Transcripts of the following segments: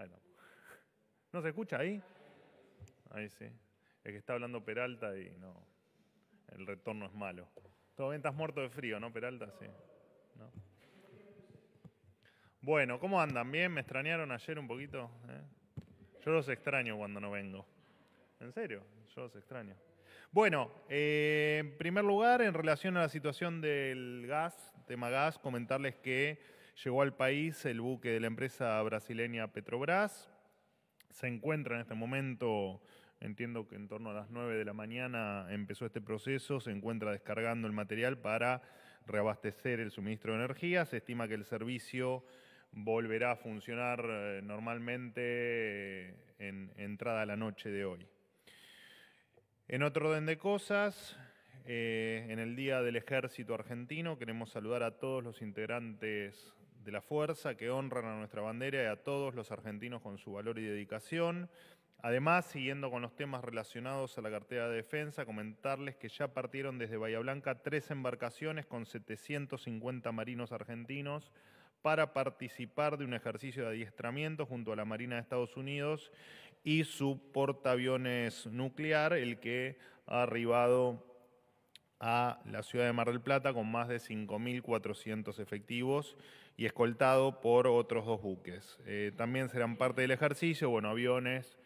¿No se escucha ahí? Ahí sí. Es que está hablando Peralta y no. El retorno es malo. Todo estás muerto de frío, ¿no, Peralta? Sí. Bueno, ¿cómo andan? ¿Bien? ¿Me extrañaron ayer un poquito? ¿Eh? Yo los extraño cuando no vengo. En serio, yo los extraño. Bueno, eh, en primer lugar, en relación a la situación del gas, tema gas, comentarles que Llegó al país el buque de la empresa brasileña Petrobras. Se encuentra en este momento, entiendo que en torno a las 9 de la mañana empezó este proceso, se encuentra descargando el material para reabastecer el suministro de energía. Se estima que el servicio volverá a funcionar eh, normalmente eh, en entrada a la noche de hoy. En otro orden de cosas, eh, en el Día del Ejército Argentino queremos saludar a todos los integrantes de la fuerza que honran a nuestra bandera y a todos los argentinos con su valor y dedicación. Además, siguiendo con los temas relacionados a la cartera de defensa, comentarles que ya partieron desde Bahía Blanca tres embarcaciones con 750 marinos argentinos para participar de un ejercicio de adiestramiento junto a la Marina de Estados Unidos y su portaaviones nuclear, el que ha arribado a la ciudad de Mar del Plata con más de 5.400 efectivos y escoltado por otros dos buques. Eh, también serán parte del ejercicio, bueno, aviones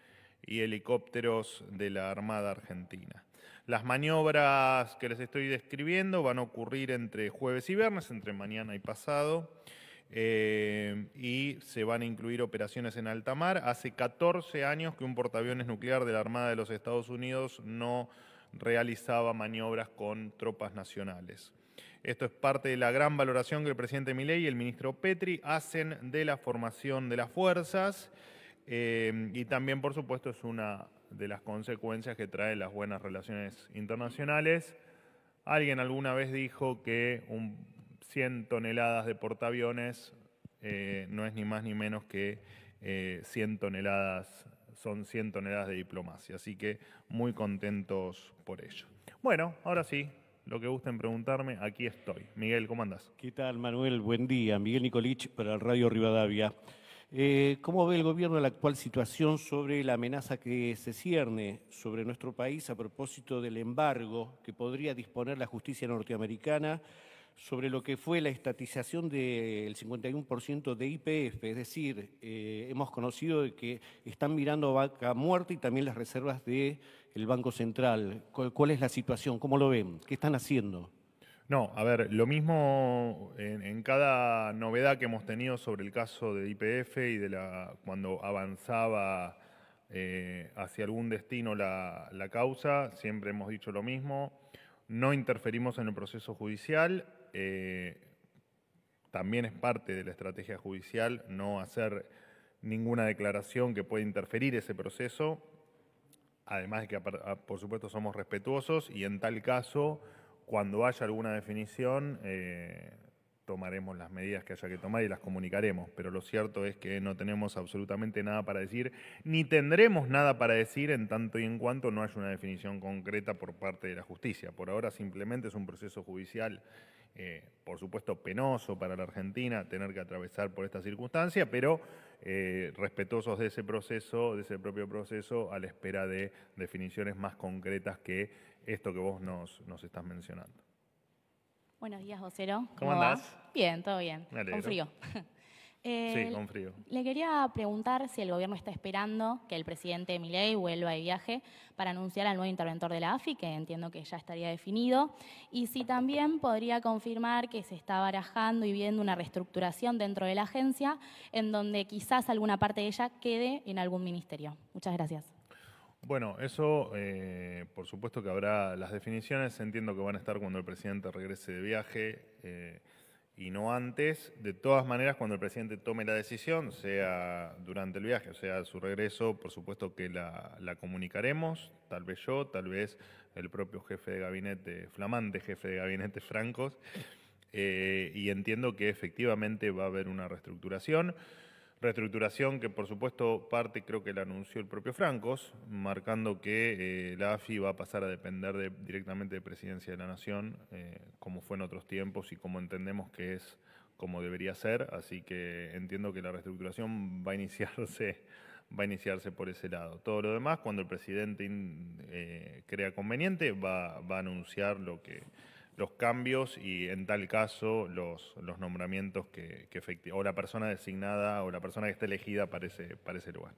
y helicópteros de la Armada Argentina. Las maniobras que les estoy describiendo van a ocurrir entre jueves y viernes, entre mañana y pasado, eh, y se van a incluir operaciones en alta mar. Hace 14 años que un portaaviones nuclear de la Armada de los Estados Unidos no realizaba maniobras con tropas nacionales. Esto es parte de la gran valoración que el presidente Milei y el ministro Petri hacen de la formación de las fuerzas eh, y también, por supuesto, es una de las consecuencias que trae las buenas relaciones internacionales. Alguien alguna vez dijo que 100 toneladas de portaaviones eh, no es ni más ni menos que 100 eh, toneladas son 100 toneladas de diplomacia, así que muy contentos por ello. Bueno, ahora sí, lo que gusten preguntarme, aquí estoy. Miguel, ¿cómo andás? ¿Qué tal, Manuel? Buen día. Miguel Nicolich para el Radio Rivadavia. Eh, ¿Cómo ve el gobierno la actual situación sobre la amenaza que se cierne sobre nuestro país a propósito del embargo que podría disponer la justicia norteamericana sobre lo que fue la estatización del 51% de IPF, es decir, eh, hemos conocido que están mirando vaca muerta y también las reservas del Banco Central. ¿Cuál es la situación? ¿Cómo lo ven? ¿Qué están haciendo? No, a ver, lo mismo en, cada novedad que hemos tenido sobre el caso de IPF y de la cuando avanzaba eh, hacia algún destino la causa, siempre hemos dicho lo mismo. No interferimos en el proceso judicial, eh, también es parte de la estrategia judicial no hacer ninguna declaración que pueda interferir ese proceso, además de que ah, por supuesto somos respetuosos y en tal caso, cuando haya alguna definición, eh, tomaremos las medidas que haya que tomar y las comunicaremos, pero lo cierto es que no tenemos absolutamente nada para decir, ni tendremos nada para decir en tanto y en cuanto no haya una definición concreta por parte de la justicia. Por ahora simplemente es un proceso judicial, eh, por supuesto penoso para la Argentina tener que atravesar por esta circunstancia, pero eh, respetuosos de ese proceso, de ese propio proceso, a la espera de definiciones más concretas que esto que vos nos, nos estás mencionando. Buenos días, vocero. ¿Cómo, andas? Bien, todo bien. con frío. Eh, sí, con frío. Le quería preguntar si el gobierno está esperando que el presidente Milei vuelva de viaje para anunciar al nuevo interventor de la AFI, que entiendo que ya estaría definido, y si también podría confirmar que se está barajando y viendo una reestructuración dentro de la agencia en donde quizás alguna parte de ella quede en algún ministerio. Muchas gracias. Bueno, eso eh, por supuesto que habrá las definiciones, entiendo que van a estar cuando el presidente regrese de viaje eh, y no antes. De todas maneras, cuando el presidente tome la decisión, sea durante el viaje, o sea su regreso, por supuesto que la, comunicaremos, tal vez yo, tal vez el propio jefe de gabinete, flamante jefe de gabinete Francos, eh, y entiendo que efectivamente va a haber una reestructuración. Reestructuración que por supuesto parte, creo que la anunció el propio Francos, marcando que eh, la AFI va a pasar a depender directamente de Presidencia de la Nación, eh, como fue en otros tiempos y como entendemos que es como debería ser, así que entiendo que la reestructuración va a iniciarse, va a iniciarse por ese lado. Todo lo demás, cuando el presidente eh, crea conveniente, va, va a anunciar lo que, los cambios y en tal caso los, los nombramientos que, que o la persona designada o la persona que está elegida para ese, lugar.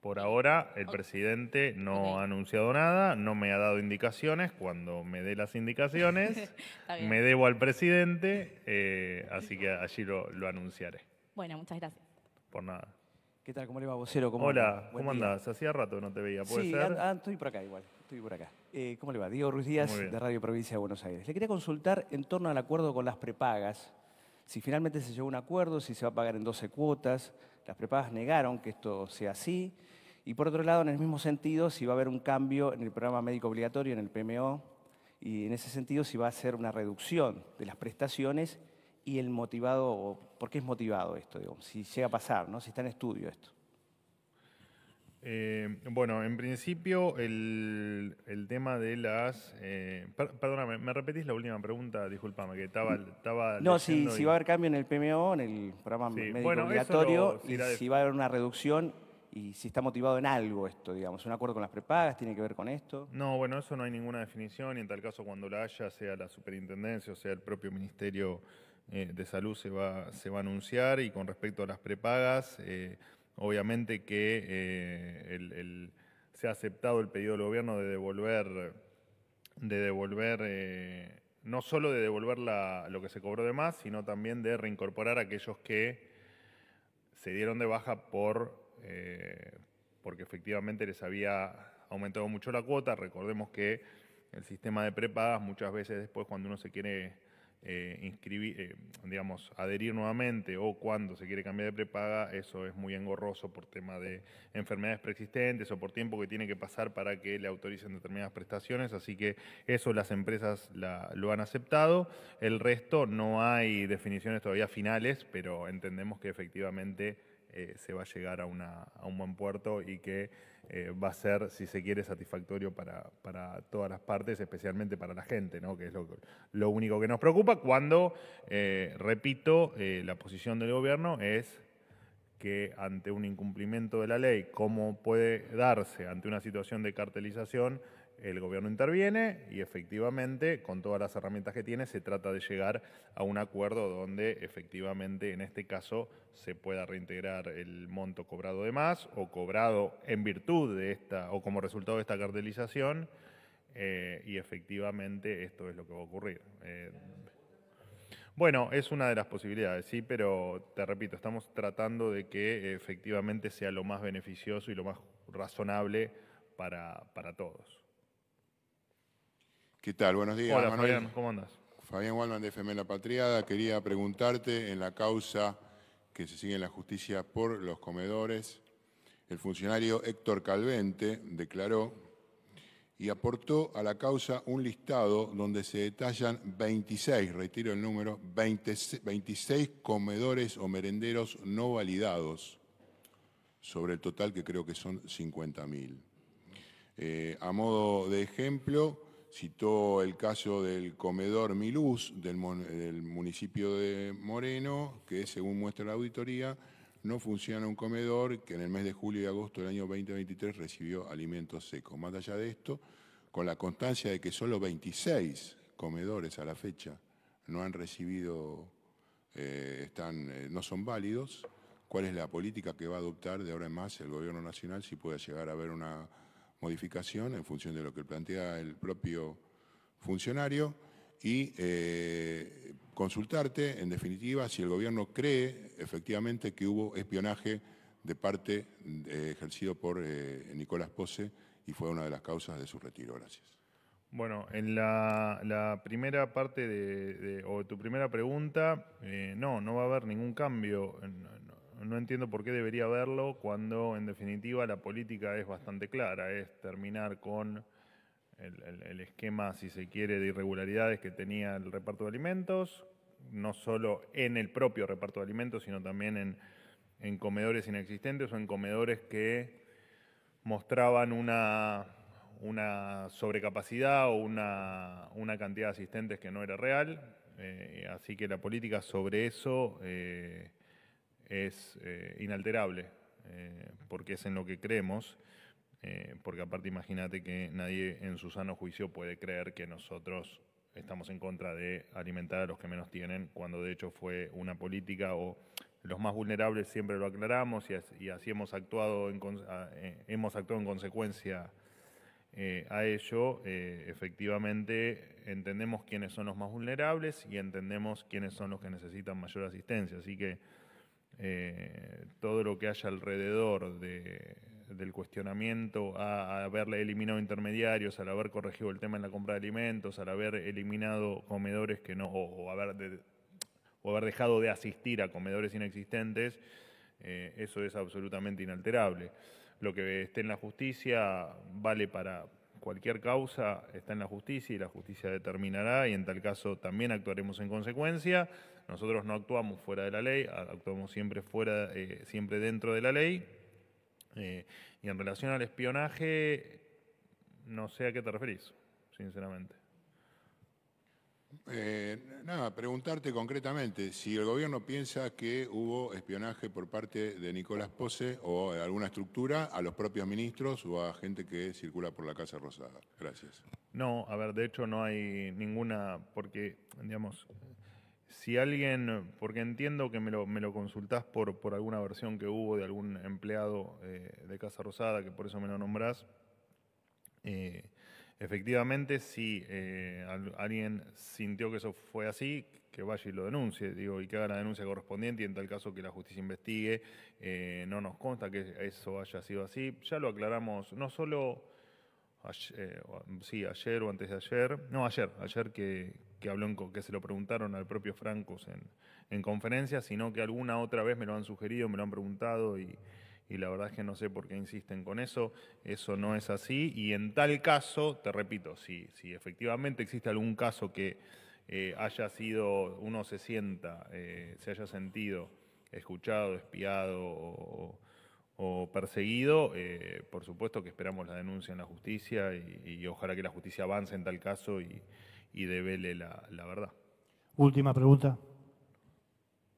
Por ahora el presidente no ha anunciado nada, no me ha dado indicaciones, cuando me dé las indicaciones me debo al presidente, eh, así que allí lo, anunciaré. Bueno, muchas gracias. Por nada. ¿Qué tal? ¿Cómo le va, vocero? Hola, ¿cómo andás? Hacía rato no te veía, ¿puede sí, ser? Ah, estoy por acá igual estoy por acá. Eh, ¿Cómo le va? Diego Ruiz Díaz, de Radio Provincia de Buenos Aires. Le quería consultar en torno al acuerdo con las prepagas. Si finalmente se llegó a un acuerdo, si se va a pagar en 12 cuotas. Las prepagas negaron que esto sea así. Y por otro lado, en el mismo sentido, si va a haber un cambio en el programa médico obligatorio, en el PMO, y en ese sentido si va a ser una reducción de las prestaciones y el motivado, o ¿por qué es motivado esto? Digamos, si llega a pasar, ¿no? si está en estudio esto. Eh, bueno, en principio el, tema de las... Eh, perdóname, ¿me repetís la última pregunta? Disculpame, que estaba... Mm. no, si, va a haber cambio en el PMO, en el programa obligatorio, y si va a haber una reducción y si está motivado en algo esto, digamos, un acuerdo con las prepagas, tiene que ver con esto. No, bueno, eso no hay ninguna definición y en tal caso cuando la haya, sea la superintendencia o sea el propio Ministerio eh, de Salud se va, se va a anunciar y con respecto a las prepagas... Eh, Obviamente que eh, se ha aceptado el pedido del gobierno de devolver, de devolver eh, no solo de devolver la, lo que se cobró de más, sino también de reincorporar a aquellos que se dieron de baja por, eh, porque efectivamente les había aumentado mucho la cuota. Recordemos que el sistema de prepagas muchas veces después cuando uno se quiere eh, inscribir, eh, digamos, adherir nuevamente o cuando se quiere cambiar de prepaga, eso es muy engorroso por tema de enfermedades preexistentes o por tiempo que tiene que pasar para que le autoricen determinadas prestaciones. Así que eso las empresas lo han aceptado. El resto no hay definiciones todavía finales, pero entendemos que efectivamente eh, se va a llegar a un buen puerto y que eh, va a ser, si se quiere, satisfactorio para, todas las partes, especialmente para la gente, ¿no? que es lo, lo único que nos preocupa cuando, eh, repito, eh, la posición del gobierno es que ante un incumplimiento de la ley, cómo puede darse ante una situación de cartelización, el gobierno interviene y efectivamente, con todas las herramientas que tiene, se trata de llegar a un acuerdo donde efectivamente, en este caso, se pueda reintegrar el monto cobrado de más o cobrado en virtud de esta o como resultado de esta cartelización. Eh, y efectivamente esto es lo que va a ocurrir. Eh, bueno, es una de las posibilidades, sí, pero te repito, estamos tratando de que efectivamente sea lo más beneficioso y lo más razonable para, para todos. ¿Qué tal? Buenos días. Hola, Fabián, ¿cómo andas? Fabián Wallman de FM La Patriada. Quería preguntarte en la causa que se sigue en la justicia por los comedores. El funcionario Héctor Calvente declaró y aportó a la causa un listado donde se detallan 26, retiro el número, 26 comedores o merenderos no validados sobre el total que creo que son 50.000. Eh, a modo de ejemplo, Citó el caso del comedor Miluz del, municipio de Moreno, que según muestra la auditoría, no funciona un comedor que en el mes de julio y agosto del año 2023 recibió alimentos secos. Más allá de esto, con la constancia de que solo 26 comedores a la fecha no han recibido, eh, están, eh, no son válidos, cuál es la política que va a adoptar de ahora en más el Gobierno Nacional si puede llegar a haber una modificación en función de lo que plantea el propio funcionario y eh, consultarte, en definitiva, si el gobierno cree efectivamente que hubo espionaje de parte eh, ejercido por eh, Nicolás Pose y fue una de las causas de su retiro. Gracias. Bueno, en la, primera parte de, o tu primera pregunta, no, no va a haber ningún cambio. en no entiendo por qué debería haberlo cuando en definitiva la política es bastante clara, es terminar con el, esquema, si se quiere, de irregularidades que tenía el reparto de alimentos, no solo en el propio reparto de alimentos, sino también en, comedores inexistentes o en comedores que mostraban una, sobrecapacidad o una, cantidad de asistentes que no era real. Eh, así que la política sobre eso eh, es eh, inalterable, eh, porque es en lo que creemos, eh, porque aparte imagínate que nadie en su sano juicio puede creer que nosotros estamos en contra de alimentar a los que menos tienen, cuando de hecho fue una política o los más vulnerables siempre lo aclaramos y, así hemos actuado en, hemos actuado en consecuencia a ello, efectivamente entendemos quiénes son los más vulnerables y entendemos quiénes son los que necesitan mayor asistencia. Así que eh, todo lo que haya alrededor del cuestionamiento a, haberle eliminado intermediarios, al haber corregido el tema en la compra de alimentos, al haber eliminado comedores que no, o, haber, haber dejado de asistir a comedores inexistentes, eh, eso es absolutamente inalterable. Lo que esté en la justicia vale para, cualquier causa está en la justicia y la justicia determinará y en tal caso también actuaremos en consecuencia. Nosotros no actuamos fuera de la ley, actuamos siempre fuera, eh, siempre dentro de la ley. Eh, y en relación al espionaje, no sé a qué te referís, sinceramente. Eh, nada, preguntarte concretamente si el gobierno piensa que hubo espionaje por parte de Nicolás Pose o alguna estructura a los propios ministros o a gente que circula por la Casa Rosada. Gracias. No, a ver, de hecho no hay ninguna, porque, digamos, si alguien, porque entiendo que me lo, consultás por, por alguna versión que hubo de algún empleado eh, de Casa Rosada, que por eso me lo nombrás. Eh, Efectivamente, si eh, alguien sintió que eso fue así, que vaya y lo denuncie, digo, y que haga la denuncia correspondiente y en tal caso que la justicia investigue. Eh, no nos consta que eso haya sido así. Ya lo aclaramos, no solo ayer, eh, sí, ayer o antes de ayer, no, ayer, ayer que, que habló que se lo preguntaron al propio Francos en, en conferencia, sino que alguna otra vez me lo han sugerido, me lo han preguntado y y la verdad es que no sé por qué insisten con eso, eso no es así y en tal caso, te repito, si, si efectivamente existe algún caso que eh, haya sido, uno se sienta, eh, se haya sentido escuchado, espiado o, perseguido, eh, por supuesto que esperamos la denuncia en la justicia y, ojalá que la justicia avance en tal caso y, debele la, verdad. Última pregunta.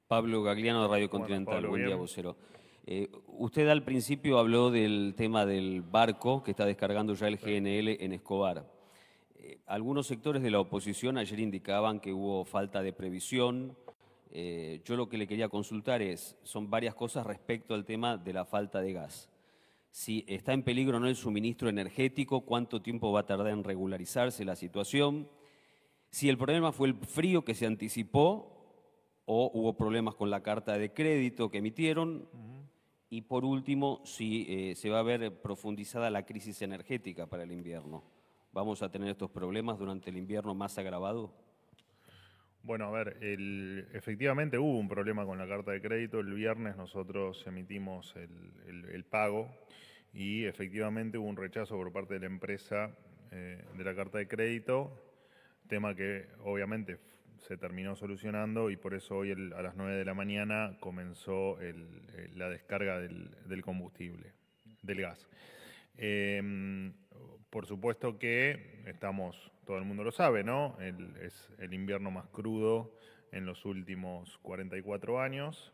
Pablo Gagliano de Radio Continental, buen día, vocero. Eh, usted al principio habló del tema del barco que está descargando ya el GNL en Escobar. Eh, algunos sectores de la oposición ayer indicaban que hubo falta de previsión. Eh, yo lo que le quería consultar es, son varias cosas respecto al tema de la falta de gas. Si está en peligro o no el suministro energético, cuánto tiempo va a tardar en regularizarse la situación, si el problema fue el frío que se anticipó o hubo problemas con la carta de crédito que emitieron. Y por último, si eh, se va a ver profundizada la crisis energética para el invierno. ¿Vamos a tener estos problemas durante el invierno más agravado? Bueno, a ver, efectivamente hubo un problema con la carta de crédito. El viernes nosotros emitimos el, pago y efectivamente hubo un rechazo por parte de la empresa eh, de la carta de crédito, tema que obviamente se terminó solucionando y por eso hoy a las 9 de la mañana comenzó la descarga del, combustible, del gas. Em, por supuesto que estamos, todo el mundo lo sabe, ¿no? es el invierno más crudo en los últimos 44 años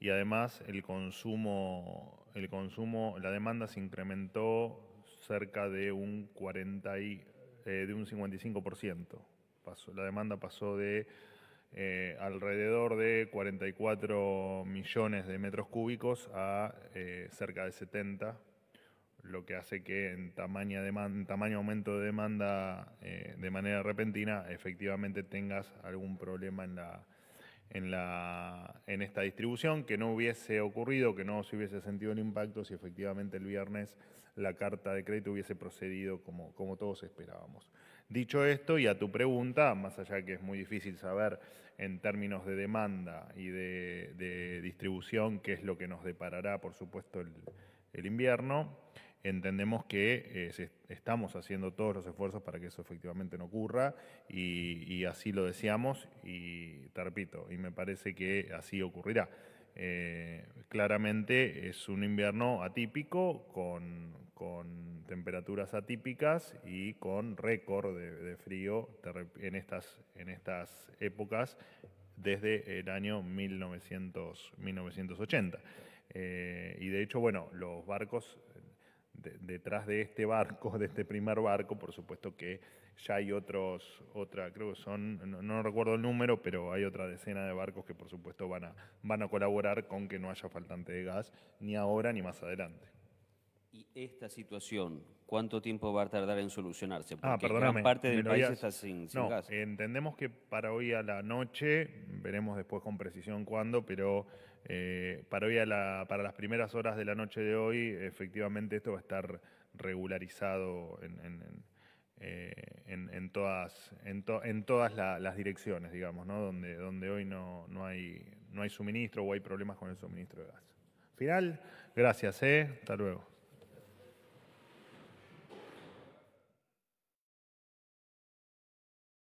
y además el consumo, el consumo, la demanda se incrementó cerca de un 40 eh, de un 55% la demanda pasó de eh, alrededor de 44 millones de metros cúbicos a eh, cerca de 70, lo que hace que en tamaño, tamaño aumento de demanda eh, de manera repentina efectivamente tengas algún problema en esta distribución, que no hubiese ocurrido, que no se hubiese sentido el impacto si efectivamente el viernes la carta de crédito hubiese procedido como, como todos esperábamos. Dicho esto, y a tu pregunta, más allá que es muy difícil saber en términos de demanda y de, distribución qué es lo que nos deparará, por supuesto, el, invierno, entendemos que eh, estamos haciendo todos los esfuerzos para que eso efectivamente no ocurra y, así lo deseamos y te repito, y me parece que así ocurrirá. Eh, claramente es un invierno atípico con temperaturas atípicas y con récord de, frío en estas, en estas épocas desde el año 1980. Eh, y de hecho, bueno, los barcos, detrás de este barco, de este primer barco, por supuesto que ya hay otros, otra, creo que son, no, no, recuerdo el número, pero hay otra decena de barcos que por supuesto van a, van a colaborar con que no haya faltante de gas, ni ahora ni más adelante. ¿Y esta situación cuánto tiempo va a tardar en solucionarse? Ah, Porque ah, perdóname, parte del país está sin, sin no, Entendemos que para hoy a la noche, veremos después con precisión cuándo, pero eh, para hoy a la, para las primeras horas de la noche de hoy, efectivamente esto va a estar regularizado en, eh, todas, en, todas las direcciones, digamos, ¿no? donde, donde hoy no, no, hay, no hay suministro o hay problemas con el suministro de gas. Final, gracias, ¿eh? hasta luego.